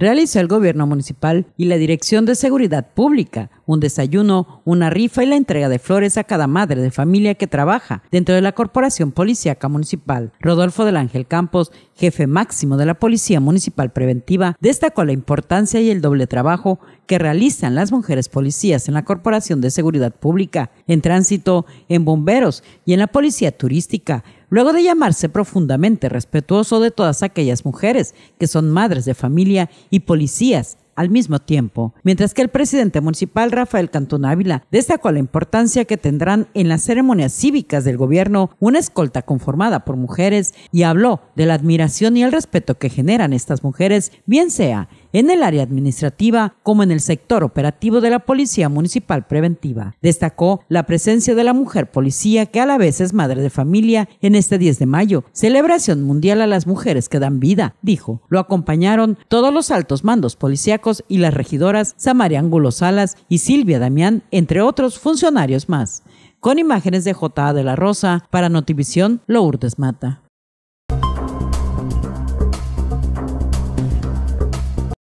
realizó el gobierno municipal y la Dirección de Seguridad Pública un desayuno, una rifa y la entrega de flores a cada madre de familia que trabaja dentro de la Corporación Policiaca Municipal. Rodolfo del Ángel Campos, jefe máximo de la Policía Municipal Preventiva, destacó la importancia y el doble trabajo que realizan las mujeres policías en la Corporación de Seguridad Pública, en tránsito, en bomberos y en la Policía Turística Luego de llamarse profundamente respetuoso de todas aquellas mujeres que son madres de familia y policías al mismo tiempo, mientras que el presidente municipal Rafael Cantón Ávila destacó la importancia que tendrán en las ceremonias cívicas del gobierno una escolta conformada por mujeres y habló de la admiración y el respeto que generan estas mujeres, bien sea en el área administrativa como en el sector operativo de la Policía Municipal Preventiva. Destacó la presencia de la mujer policía que a la vez es madre de familia en este 10 de mayo, celebración mundial a las mujeres que dan vida, dijo. Lo acompañaron todos los altos mandos policíacos y las regidoras Samaria Angulo Salas y Silvia Damián, entre otros funcionarios más. Con imágenes de J.A. de la Rosa, para Notivisión, Lourdes Mata.